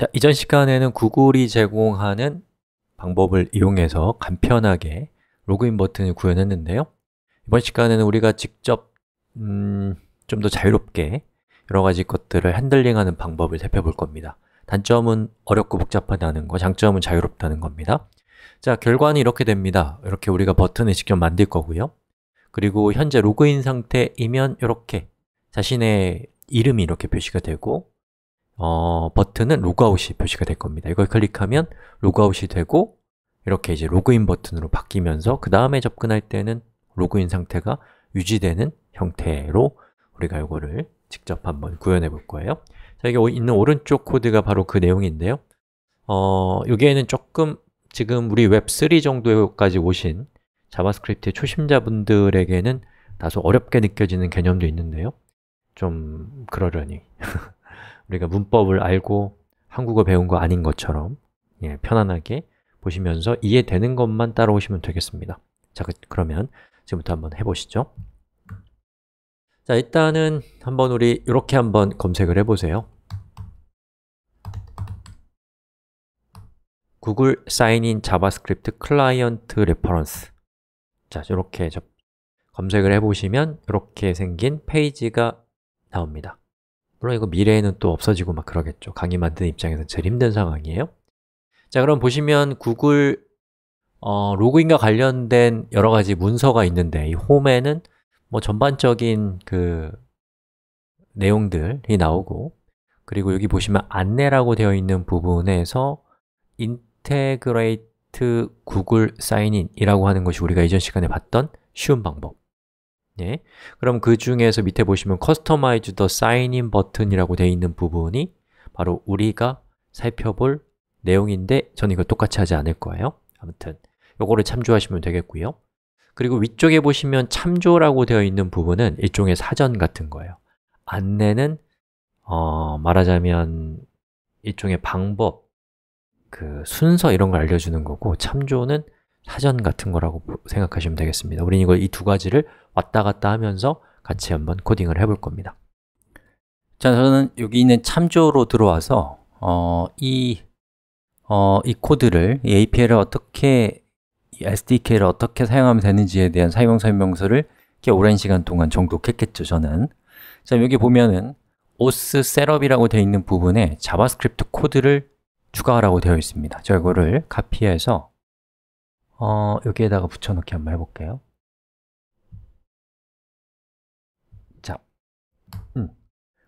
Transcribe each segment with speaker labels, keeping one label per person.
Speaker 1: 자, 이전 시간에는 구글이 제공하는 방법을 이용해서 간편하게 로그인 버튼을 구현했는데요 이번 시간에는 우리가 직접 음, 좀더 자유롭게 여러 가지 것들을 핸들링하는 방법을 살펴볼 겁니다 단점은 어렵고 복잡하다는 거, 장점은 자유롭다는 겁니다 자, 결과는 이렇게 됩니다 이렇게 우리가 버튼을 직접 만들 거고요 그리고 현재 로그인 상태이면 이렇게 자신의 이름이 이렇게 표시가 되고 어, 버튼은 로그아웃이 표시가 될 겁니다. 이걸 클릭하면 로그아웃이 되고 이렇게 이제 로그인 버튼으로 바뀌면서 그 다음에 접근할 때는 로그인 상태가 유지되는 형태로 우리가 이거를 직접 한번 구현해 볼 거예요. 자, 여기 있는 오른쪽 코드가 바로 그 내용인데요. 어, 여기에는 조금 지금 우리 웹3 정도까지 오신 자바스크립트의 초심자분들에게는 다소 어렵게 느껴지는 개념도 있는데요. 좀 그러려니 우리가 문법을 알고 한국어 배운 거 아닌 것처럼 예, 편안하게 보시면서 이해되는 것만 따라오시면 되겠습니다 자, 그, 러면 지금부터 한번 해보시죠 자, 일단은 한번 우리 이렇게 한번 검색을 해보세요 구글 사인인 자바스크립트 클라이언트 레퍼런스 자, 이렇게 검색을 해보시면 이렇게 생긴 페이지가 나옵니다 물론 이거 미래에는 또 없어지고 막 그러겠죠 강의 만드는 입장에서 제일 힘든 상황이에요 자 그럼 보시면 구글 어, 로그인과 관련된 여러 가지 문서가 있는데 이 홈에는 뭐 전반적인 그 내용들이 나오고 그리고 여기 보시면 안내라고 되어 있는 부분에서 인테그레이트 구글 사인인이라고 하는 것이 우리가 이전 시간에 봤던 쉬운 방법 예. 그럼 그 중에서 밑에 보시면 Customize the Sign In 버튼이라고 되어 있는 부분이 바로 우리가 살펴볼 내용인데 저는 이거 똑같이 하지 않을 거예요 아무튼 요거를 참조하시면 되겠고요 그리고 위쪽에 보시면 참조라고 되어 있는 부분은 일종의 사전 같은 거예요 안내는 어, 말하자면 일종의 방법, 그 순서 이런 걸 알려주는 거고 참조는 사전 같은 거라고 생각하시면 되겠습니다 우린 이걸 이 두 가지를 왔다 갔다 하면서 같이 한번 코딩을 해 볼 겁니다 자, 저는 여기 있는 참조로 들어와서 어, 이, 어, 이 코드를, 이 a p i 를 어떻게, SDK를 어떻게 사용하면 되는지에 대한 사용 설명서를 꽤 오랜 시간 동안 정독했겠죠, 저는 자, 여기 보면은 os setup이라고 되어 있는 부분에 자바스크립트 코드를 추가하라고 되어 있습니다. 저 이거를 카피해서 어, 여기에다가 붙여넣기 한번 해볼게요 자, 음.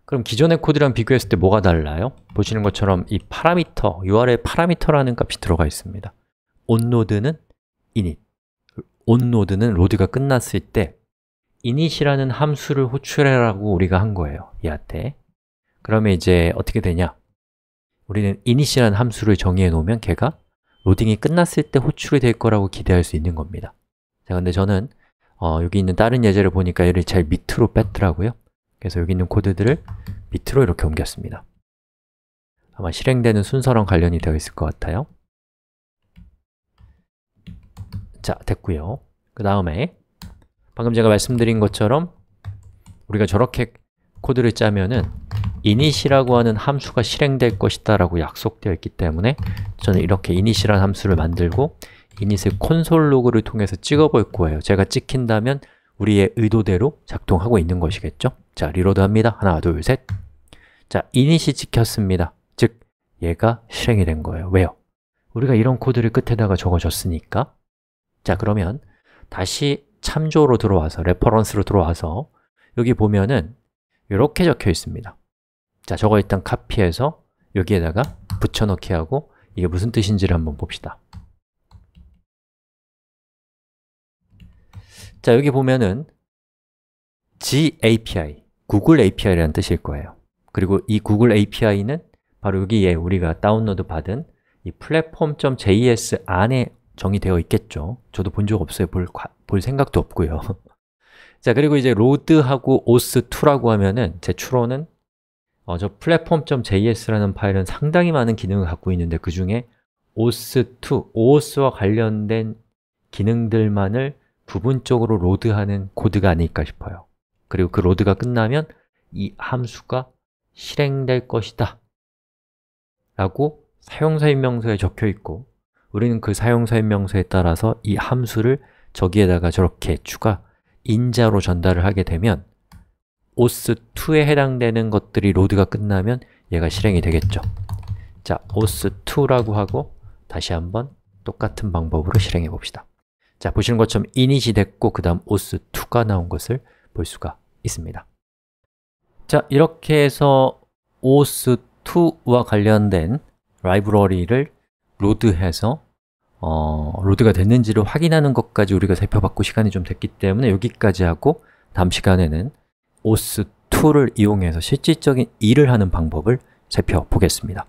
Speaker 1: 그럼 기존의 코드랑 비교했을 때 뭐가 달라요? 보시는 것처럼 이 파라미터, url 파라미터라는 값이 들어가 있습니다 onNode는 init, onNode는 로드가 끝났을 때 init이라는 함수를 호출해라고 우리가 한 거예요 얘한테 그러면 이제 어떻게 되냐 우리는 init이라는 함수를 정의해 놓으면 걔가 로딩이 끝났을 때 호출이 될 거라고 기대할 수 있는 겁니다 자, 근데 저는 어, 여기 있는 다른 예제를 보니까 얘를 제일 밑으로 뺐더라고요 그래서 여기 있는 코드들을 밑으로 이렇게 옮겼습니다 아마 실행되는 순서랑 관련이 되어 있을 것 같아요 자, 됐고요 그 다음에 방금 제가 말씀드린 것처럼 우리가 저렇게 코드를 짜면은 init이라고 하는 함수가 실행될 것이다 라고 약속되어 있기 때문에 저는 이렇게 init이라는 함수를 만들고 init의 콘솔 로그를 통해서 찍어볼 거예요 제가 찍힌다면 우리의 의도대로 작동하고 있는 것이겠죠? 자, 리로드 합니다. 하나, 둘, 셋 자, init이 찍혔습니다. 즉, 얘가 실행이 된 거예요. 왜요? 우리가 이런 코드를 끝에다가 적어줬으니까 자, 그러면 다시 참조로 들어와서, 레퍼런스로 들어와서 여기 보면은 이렇게 적혀 있습니다. 자, 저거 일단 카피해서 여기에다가 붙여넣기 하고 이게 무슨 뜻인지를 한번 봅시다 자, 여기 보면은 GAPI, 구글 API라는 뜻일 거예요 그리고 이 구글 API는 바로 여기에 우리가 다운로드 받은 이 platform.js 안에 정의되어 있겠죠 저도 본 적 없어요, 볼, 볼 생각도 없고요 자, 그리고 이제 로드하고 o s 2라고 하면은 제 추론은 어, 저 platform.js라는 파일은 상당히 많은 기능을 갖고 있는데 그 중에 OS2, OS와 관련된 기능들만을 부분적으로 로드하는 코드가 아닐까 싶어요 그리고 그 로드가 끝나면 이 함수가 실행될 것이다 라고 사용사인명서에 적혀 있고 우리는 그사용사인명서에 따라서 이 함수를 저기에다가 저렇게 추가 인자로 전달을 하게 되면 o s 2에 해당되는 것들이 로드가 끝나면 얘가 실행이 되겠죠 자, o s 2라고 하고 다시 한번 똑같은 방법으로 실행해 봅시다 자, 보시는 것처럼 init이 됐고 그 다음 o s 2가 나온 것을 볼 수가 있습니다 자, 이렇게 해서 o s 2와 관련된 라이브러리를 로드해서 어, 로드가 됐는지를 확인하는 것까지 우리가 살펴봤고 시간이 좀 됐기 때문에 여기까지 하고 다음 시간에는 o s 2를 이용해서 실질적인 일을 하는 방법을 살펴보겠습니다.